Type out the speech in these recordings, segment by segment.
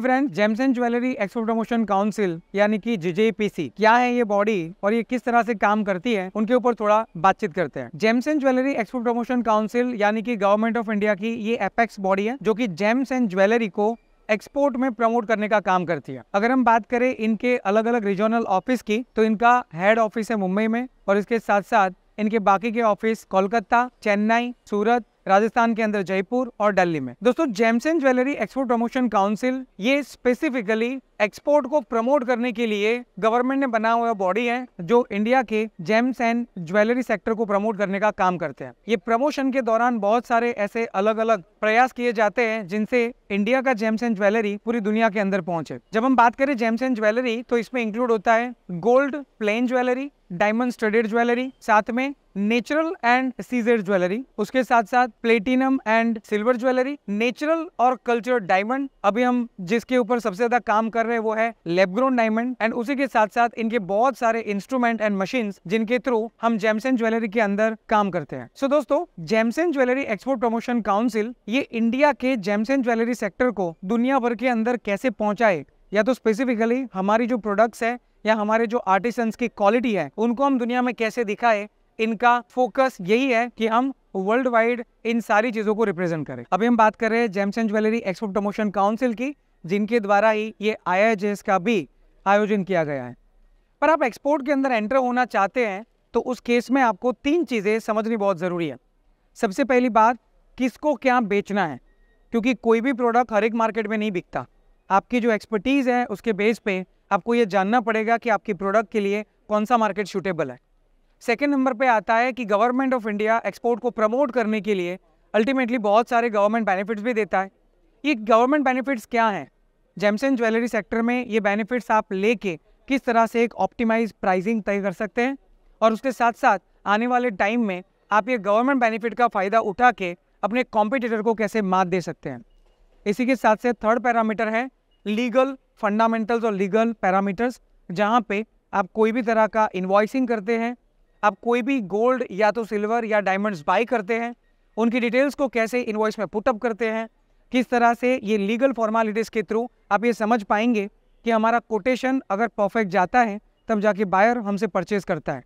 friends gems and jewellery export promotion council यानी कि जीजेपीसी क्या है ये बॉडी और ये किस तरह से काम करती है उनके ऊपर थोड़ा बातचीत करते हैं gems and jewellery export promotion council यानी कि गवर्नमेंट ऑफ इंडिया की ये एपेक्स बॉडी है जो कि जेम्स एंड ज्वेलरी को एक्सपोर्ट में प्रमोट करने का काम करती है अगर हम बात करें इनके अलग अलग रीजनल ऑफिस की तो इनका हेड ऑफिस है मुंबई में और इसके साथ साथ इनके बाकी के ऑफिस कोलकाता चेन्नई सूरत राजस्थान के अंदर जयपुर और दिल्ली में दोस्तों gems and jewellery export promotion council ये स्पेसिफिकली एक्सपोर्ट को प्रमोट करने के लिए गवर्नमेंट ने बना हुआ बॉडी है जो इंडिया के जेम्स एंड ज्वेलरी सेक्टर को प्रमोट करने का काम करते हैं ये प्रमोशन के दौरान बहुत सारे ऐसे अलग अलग प्रयास किए जाते हैं जिनसे इंडिया का जेम्स एंड ज्वेलरी पूरी दुनिया के अंदर पहुंचे जब हम बात करें जेम्स एंड ज्वेलरी तो इसमें इंक्लूड होता है gold plain jewellery diamond studded jewellery साथ में नेचुरल एंड सीजेड ज्वेलरी उसके साथ साथ platinum and silver jewellery natural और कल्चर डायमंड अभी हम जिसके ऊपर सबसे ज्यादा काम कर रहे हैं वो है लेबग्रोन डायमंड एंड उसी के साथ साथ इनके बहुत सारे इंस्ट्रूमेंट एंड मशीन जिनके थ्रू हम जेमसन ज्वेलरी के अंदर काम करते हैं सो so दोस्तों gems and jewellery export promotion council ये इंडिया के जेमसन ज्वेलरी सेक्टर को दुनिया भर के अंदर कैसे पहुंचाए या तो स्पेसिफिकली हमारी जो प्रोडक्ट्स है या हमारे जो आर्टिसंस की क्वालिटी है उनको हम दुनिया में कैसे दिखाए इनका फोकस यही है कि हम वर्ल्ड वाइड इन सारी चीज़ों को रिप्रेजेंट करें अभी हम बात कर रहे हैं gems and jewellery export promotion council की जिनके द्वारा ही ये आई का भी आयोजन किया गया है पर आप एक्सपोर्ट के अंदर एंटर होना चाहते हैं तो उस केस में आपको तीन चीज़ें समझनी बहुत ज़रूरी है सबसे पहली बात किसको क्या बेचना है क्योंकि कोई भी प्रोडक्ट हर एक मार्केट में नहीं बिकता आपकी जो एक्सपर्टीज़ है उसके बेस पे आपको ये जानना पड़ेगा कि आपकी प्रोडक्ट के लिए कौन सा मार्केट सूटेबल है सेकेंड नंबर पर आता है कि गवर्नमेंट ऑफ इंडिया एक्सपोर्ट को प्रमोट करने के लिए अल्टीमेटली बहुत सारे गवर्नमेंट बेनिफिट्स भी देता है ये गवर्नमेंट बेनिफिट्स क्या हैं जेमसन ज्वेलरी सेक्टर में ये बेनिफिट्स आप लेके किस तरह से एक ऑप्टिमाइज प्राइसिंग तय कर सकते हैं और उसके साथ साथ आने वाले टाइम में आप ये गवर्नमेंट बेनिफिट का फ़ायदा उठा के अपने कॉम्पिटिटर को कैसे मात दे सकते हैं इसी के साथ से थर्ड पैरामीटर है लीगल फंडामेंटल्स और लीगल पैरामीटर्स जहाँ पे आप कोई भी तरह का इन्वाइसिंग करते हैं आप कोई भी गोल्ड या तो सिल्वर या डायमंड्स बाई करते हैं उनकी डिटेल्स को कैसे इन्वाइस में पुटअप करते हैं किस तरह से ये लीगल फॉर्मेलिटीज़ के थ्रू आप ये समझ पाएंगे कि हमारा कोटेशन अगर परफेक्ट जाता है तब जाके बायर हमसे परचेज करता है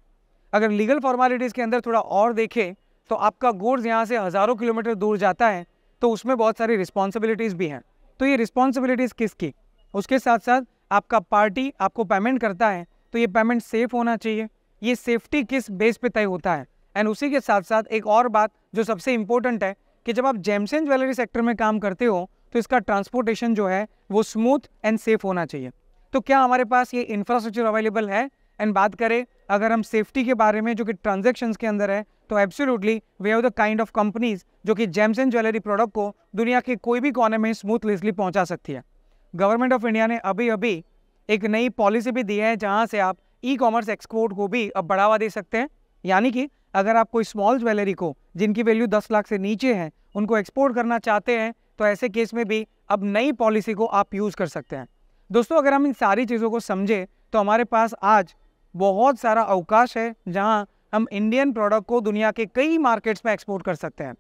अगर लीगल फॉर्मेलिटीज़ के अंदर थोड़ा और देखें तो आपका गोड्स यहाँ से हज़ारों किलोमीटर दूर जाता है तो उसमें बहुत सारी रिस्पॉन्सिबिलिटीज़ भी हैं तो ये रिस्पॉन्सिबिलिटीज़ किसकी उसके साथ साथ आपका पार्टी आपको पेमेंट करता है तो ये पेमेंट सेफ़ होना चाहिए ये सेफ्टी किस बेस पे तय होता है एंड उसी के साथ साथ एक और बात जो सबसे इम्पोर्टेंट है कि जब आप जेमसन ज्वेलरी सेक्टर में काम करते हो तो इसका ट्रांसपोर्टेशन जो है वो स्मूथ एंड सेफ होना चाहिए तो क्या हमारे पास ये इंफ्रास्ट्रक्चर अवेलेबल है एंड बात करें अगर हम सेफ्टी के बारे में जो कि ट्रांजेक्शन के अंदर है तो absolutely we are the kind of companies जो कि जेम्स एंड ज्वेलरी प्रोडक्ट को दुनिया के कोई भी कोने में स्मूथलेसली पहुंचा सकती है गवर्नमेंट ऑफ इंडिया ने अभी अभी एक नई पॉलिसी भी दी है जहां से आप ई कॉमर्स एक्सपोर्ट को भी अब बढ़ावा दे सकते हैं यानी कि अगर आप कोई स्मॉल ज्वेलरी को जिनकी वैल्यू दस लाख से नीचे है उनको एक्सपोर्ट करना चाहते हैं तो ऐसे केस में भी अब नई पॉलिसी को आप यूज़ कर सकते हैं दोस्तों अगर हम इन सारी चीज़ों को समझें तो हमारे पास आज बहुत सारा अवकाश है जहाँ हम इंडियन प्रोडक्ट को दुनिया के कई मार्केट्स में एक्सपोर्ट कर सकते हैं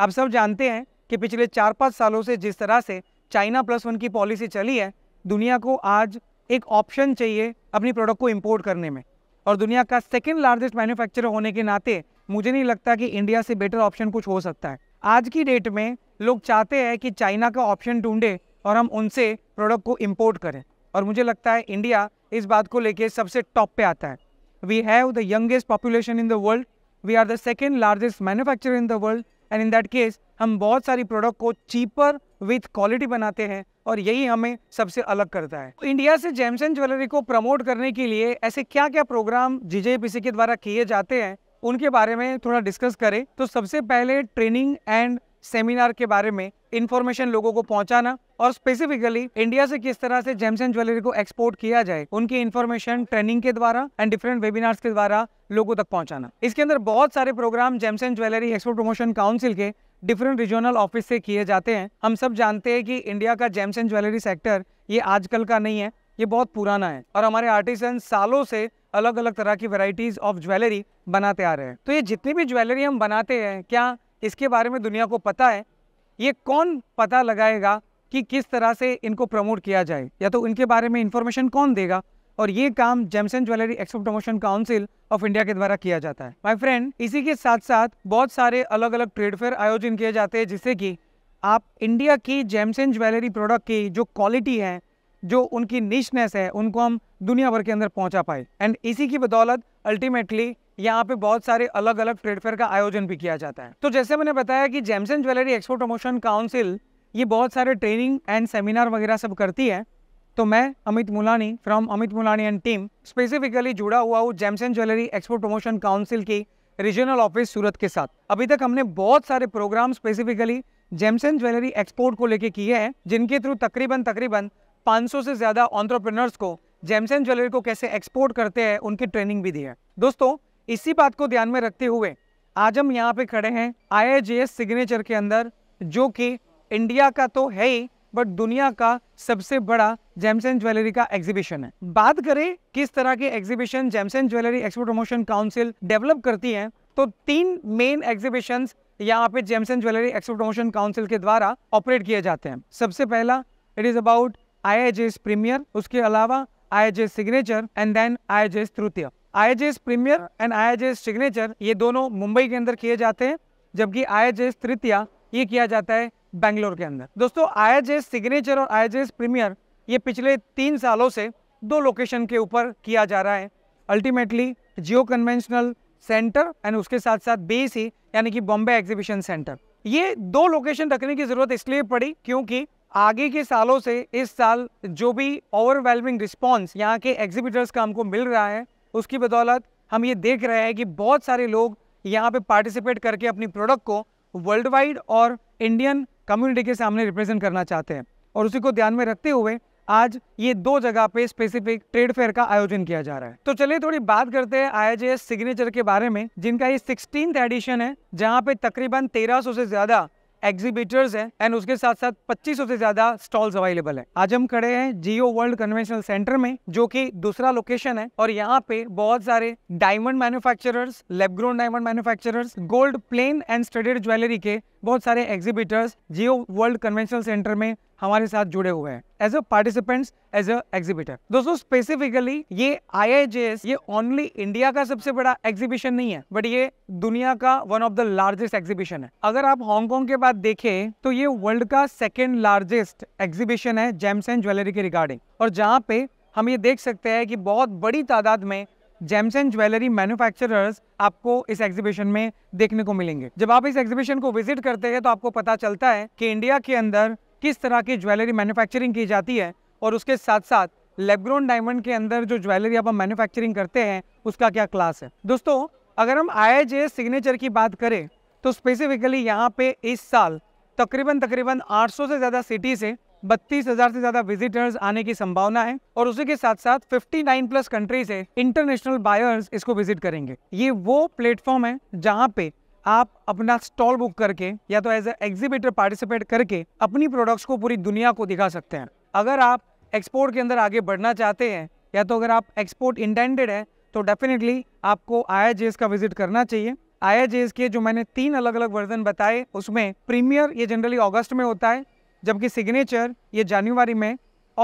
आप सब जानते हैं कि पिछले चार पाँच सालों से जिस तरह से चाइना प्लस वन की पॉलिसी चली है दुनिया को आज एक ऑप्शन चाहिए अपनी प्रोडक्ट को इम्पोर्ट करने में और दुनिया का सेकेंड लार्जेस्ट मैन्युफैक्चरर होने के नाते मुझे नहीं लगता कि इंडिया से बेटर ऑप्शन कुछ हो सकता है आज की डेट में लोग चाहते हैं कि चाइना का ऑप्शन ढूंढे और हम उनसे प्रोडक्ट को इम्पोर्ट करें और मुझे लगता है इंडिया इस बात को लेकर सबसे टॉप पे आता है we have the youngest population in the world we are the second largest manufacturer in the world and in that case हम बहुत सारी प्रोडक्ट को चीपर विथ क्वालिटी बनाते हैं और यही हमें सबसे अलग करता है इंडिया से जेमसन ज्वेलरी को प्रमोट करने के लिए ऐसे क्या क्या प्रोग्राम जीजेपीसी के द्वारा किए जाते हैं उनके बारे में थोड़ा डिस्कस करें तो सबसे पहले ट्रेनिंग एंड सेमिनार के बारे में इन्फॉर्मेशन लोगों को पहुंचाना और स्पेसिफिकली इंडिया से किस तरह से एंड ज्वेलरी को एक्सपोर्ट किया जाए उनकी इन्फॉर्मेशन ट्रेनिंग के द्वारा एंड डिफरेंट वेबिनार्स के द्वारा लोगों तक पहुंचाना इसके अंदर बहुत सारे programme gems and jewellery export promotion council के डिफरेंट रीजनल ऑफिस से किए जाते हैं हम सब जानते हैं कि इंडिया का जेम्स एंड ज्वेलरी सेक्टर ये आजकल का नहीं है ये बहुत पुराना है और हमारे आर्टिसन सालों से अलग अलग तरह की वेराइटीज़ ऑफ ज्वेलरी बनाते आ रहे हैं तो ये जितनी भी ज्वेलरी हम बनाते हैं क्या इसके बारे में दुनिया को पता है ये कौन पता लगाएगा कि किस तरह से इनको प्रमोट किया जाए या तो इनके बारे में इंफॉर्मेशन कौन देगा और ये काम gems and jewellery expo promotion council of India के द्वारा किया जाता है माई फ्रेंड इसी के साथ साथ बहुत सारे अलग अलग ट्रेड फेयर आयोजन किए जाते हैं जिससे कि आप इंडिया की जेमसन ज्वेलरी प्रोडक्ट की जो क्वालिटी है जो उनकी निशनेस है उनको हम दुनिया भर के अंदर पहुंचा पाए एंड इसी की बदौलत अल्टीमेटली यहाँ पे बहुत सारे अलग अलग ट्रेड फेयर का आयोजन भी किया जाता है तो जैसे मैंने बताया कि gems and jewellery export promotion council ये बहुत सारे ट्रेनिंग एंड सेमिनार वगैरह सब करती है तो मैं Amit Mulani from Amit Mulani and team specifically जुड़ा हुआ हूँ gems and jewellery export promotion council की रीजनल ऑफिस सूरत के साथ अभी तक हमने बहुत सारे programme specifically gems and jewellery export को लेके किए हैं जिनके थ्रू तकरीबन तकरीबन 500 से ज़्यादा ऑन्ट्रप्रनर्स को जेमसन ज्वेलरी को कैसे एक्सपोर्ट करते हैं उनकी ट्रेनिंग भी दी है दोस्तों इसी बात को ध्यान में रखते हुए आज हम यहाँ पे खड़े हैं आई सिग्नेचर के अंदर जो कि इंडिया का तो है ही बट दुनिया का सबसे बड़ा जेम्स एंड ज्वेलरी का एग्जीबिशन है बात करें किस तरह के exhibition gems and jewellery export promotion council develop करती है तो तीन मेन एग्जीबिशन यहाँ पे gems and jewellery export promotion council के द्वारा ऑपरेट किए जाते हैं सबसे पहला it is about I premiere उसके अलावा I signature and then I Tritiya I premiere and I signature ये दोनों मुंबई के अंदर किए जाते हैं जबकि आई तृतीय ये किया जाता है बैंगलोर के अंदर दोस्तों आई सिग्नेचर और आई प्रीमियर ये पिछले तीन सालों से दो लोकेशन के ऊपर किया जा रहा है ultimately Jio conventional centre and उसके साथ साथ ही यानी कि बॉम्बे एग्जीबिशन सेंटर ये दो लोकेशन रखने की ज़रूरत इसलिए पड़ी क्योंकि आगे के सालों से इस साल जो भी ओवरवेलमिंग रिस्पॉन्स यहाँ के एग्जीबिटर्स का हमको मिल रहा है उसकी बदौलत हम ये देख रहे हैं कि बहुत सारे लोग यहाँ पे पार्टिसिपेट करके अपनी प्रोडक्ट को वर्ल्ड वाइड और इंडियन कम्युनिटी के सामने रिप्रेजेंट करना चाहते हैं और उसी को ध्यान में रखते हुए आज ये दो जगह पे स्पेसिफिक ट्रेड फेयर का आयोजन किया जा रहा है तो चलिए थोड़ी बात करते हैं आई सिग्नेचर के बारे में जिनका ये सिक्सटीन एडिशन है जहाँ पे तकरीबन 1300 से ज्यादा एग्जीबिटर्स हैं एंड उसके साथ साथ 2500 से ज्यादा स्टॉल्स अवेलेबल हैं आज हम खड़े हैं जियो वर्ल्ड कन्वेंशनल सेंटर में जो कि दूसरा लोकेशन है और यहाँ पे बहुत सारे diamond manufacturers lab grown diamond manufacturers gold plain and studded jewellery के बहुत सारे exhibitors Jio world conventional centre में हमारे साथ जुड़े हुए हैं as a participants as a exhibitor दोस्तों स्पेसिफिकली ये आई ये ओनली इंडिया का सबसे बड़ा एग्जीबिशन नहीं है बट ये दुनिया का one of the largest exhibition है अगर आप हांगकांग के बाद देखें तो ये वर्ल्ड का सेकेंड लार्जेस्ट एग्जीबिशन है जेम्स एंड ज्वेलरी के रिगार्डिंग और जहाँ पे हम ये देख सकते हैं कि बहुत बड़ी तादाद में जेम्स एंड ज्वेलरी मैन्युफैक्चरर्स आपको इस एग्जीबिशन में देखने को मिलेंगे जब आप इस एग्जीबिशन को विजिट करते हैं तो आपको पता चलता है कि इंडिया के अंदर किस तरह की ज्वेलरी मैन्युफैक्चरिंग की जाती है और उसके साथ साथ लेबग्रोन डायमंड के अंदर जो ज्वेलरी आप मैन्युफैक्चरिंग करते हैं उसका क्या क्लास है दोस्तों अगर हम आई सिग्नेचर की बात करें तो स्पेसिफिकली यहाँ पे इस साल तकरीबन तकरीबन 800 से ज़्यादा सिटी से बत्तीस हज़ार से ज़्यादा विजिटर्स आने की संभावना है और उसी के साथ साथ 59 प्लस कंट्री से इंटरनेशनल बायर्स इसको विजिट करेंगे ये वो प्लेटफॉर्म है जहाँ पे आप अपना स्टॉल बुक करके या तो एज ए एग्जीबिटर पार्टिसिपेट करके अपनी प्रोडक्ट्स को पूरी दुनिया को दिखा सकते हैं अगर आप एक्सपोर्ट के अंदर आगे बढ़ना चाहते हैं या तो अगर आप एक्सपोर्ट इंटेंडेड है तो डेफिनेटली आपको आई का विजिट करना चाहिए आई के जो मैंने तीन अलग अलग वर्जन बताए उसमें प्रीमियर ये जनरली अगस्त में होता है जबकि सिग्नेचर ये जनवरी में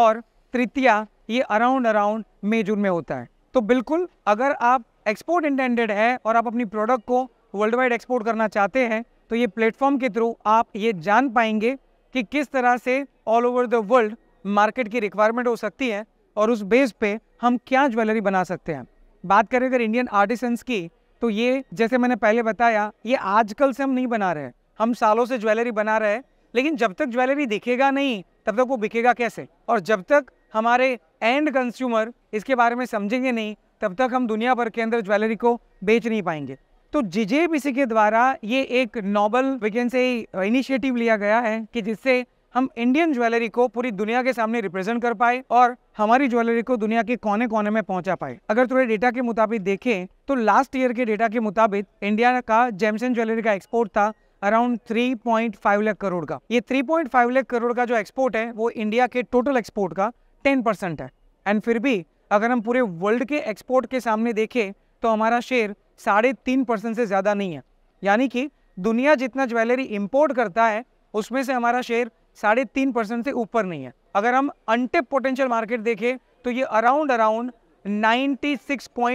और तृतीया ये अराउंड अराउंड मई जून में होता है तो बिल्कुल अगर आप एक्सपोर्ट इंटेंडेड है और आप अपनी प्रोडक्ट को वर्ल्ड वाइड एक्सपोर्ट करना चाहते हैं तो ये प्लेटफॉर्म के थ्रू आप ये जान पाएंगे कि किस तरह से all over the world market की रिक्वायरमेंट हो सकती है और उस बेस पे हम क्या ज्वेलरी बना सकते हैं बात करें अगर इंडियन आर्टिसंस की तो ये जैसे मैंने पहले बताया ये आजकल से हम नहीं बना रहे हम सालों से ज्वेलरी बना रहे हैं लेकिन जब तक ज्वेलरी दिखेगा नहीं तब तक वो बिकेगा कैसे और जब तक हमारे एंड कंज्यूमर इसके बारे में समझेंगे नहीं तब तक हम दुनिया भर के अंदर ज्वेलरी को बेच नहीं पाएंगे तो जिजे के द्वारा ये एक नोबल वी से इनिशिएटिव लिया गया है कि जिससे हम इंडियन ज्वेलरी को पूरी दुनिया के सामने रिप्रेजेंट कर पाए और हमारी ज्वेलरी को दुनिया के कोने कोने में पहुंचा पाए अगर थोड़े डेटा के मुताबिक देखें तो लास्ट ईयर के डेटा के मुताबिक इंडिया का जेमसन ज्वेलरी का एक्सपोर्ट था अराउंड 3.5 लाख करोड़ का ये 3.5 लाख करोड़ का जो एक्सपोर्ट है वो इंडिया के टोटल एक्सपोर्ट का 10 परसेंट है एंड फिर भी अगर हम पूरे वर्ल्ड के एक्सपोर्ट के सामने देखें तो हमारा शेयर साढ़े तीन परसेंट से ज़्यादा नहीं है यानी कि दुनिया जितना ज्वेलरी इम्पोर्ट करता है उसमें से हमारा शेयर साढ़े तीन परसेंट से ऊपर नहीं है अगर हम अनटेप पोटेंशियल मार्केट देखें तो ये अराउंड अराउंड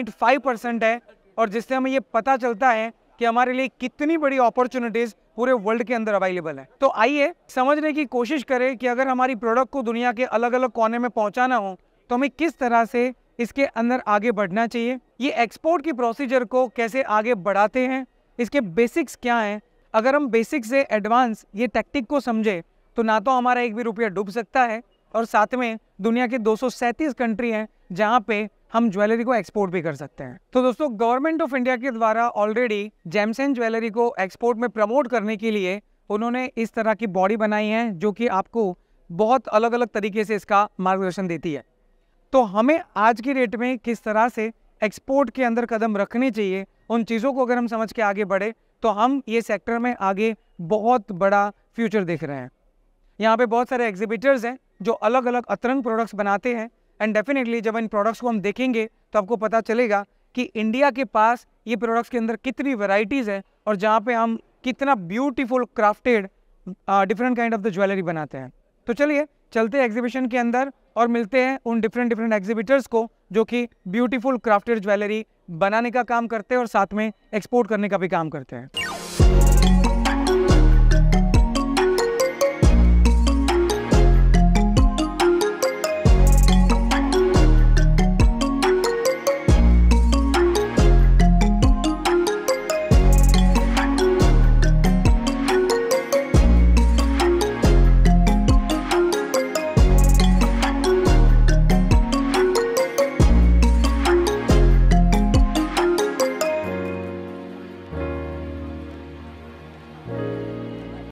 फाइव परसेंट है और जिससे हमें ये पता चलता है कि हमारे लिए कितनी बड़ी अपॉर्चुनिटीज़ पूरे वर्ल्ड के अंदर अवेलेबल है तो आइए समझने की कोशिश करें कि अगर हमारी प्रोडक्ट को दुनिया के अलग अलग कोने में पहुंचाना हो तो हमें किस तरह से इसके अंदर आगे बढ़ना चाहिए ये एक्सपोर्ट की प्रोसीजर को कैसे आगे बढ़ाते हैं इसके बेसिक्स क्या हैं अगर हम बेसिक से एडवांस ये टैक्टिक को समझे तो ना तो हमारा एक भी रुपया डूब सकता है और साथ में दुनिया के दो कंट्री हैं जहाँ पे हम ज्वेलरी को एक्सपोर्ट भी कर सकते हैं तो दोस्तों गवर्नमेंट ऑफ इंडिया के द्वारा ऑलरेडी जेमसेन ज्वेलरी को एक्सपोर्ट में प्रमोट करने के लिए उन्होंने इस तरह की बॉडी बनाई है जो कि आपको बहुत अलग अलग तरीके से इसका मार्गदर्शन देती है तो हमें आज की डेट में किस तरह से एक्सपोर्ट के अंदर कदम रखने चाहिए उन चीज़ों को अगर हम समझ के आगे बढ़े तो हम ये सेक्टर में आगे बहुत बड़ा फ्यूचर देख रहे हैं यहाँ पे बहुत सारे एग्जीबिटर्स हैं जो अलग अलग अतरंग प्रोडक्ट्स बनाते हैं एंड डेफिनेटली जब इन प्रोडक्ट्स को हम देखेंगे तो आपको पता चलेगा कि इंडिया के पास ये प्रोडक्ट्स के अंदर कितनी वेराइटीज़ हैं और जहाँ पर हम कितना beautiful crafted different kind of the jewellery बनाते हैं तो चलिए चलते हैं एग्जीबिशन के अंदर और मिलते हैं उन डिफरेंट डिफरेंट एग्जीबिटर्स को जो कि ब्यूटीफुल क्राफ्टेड ज्वेलरी बनाने का काम करते हैं और साथ में एक्सपोर्ट करने का भी काम करते हैं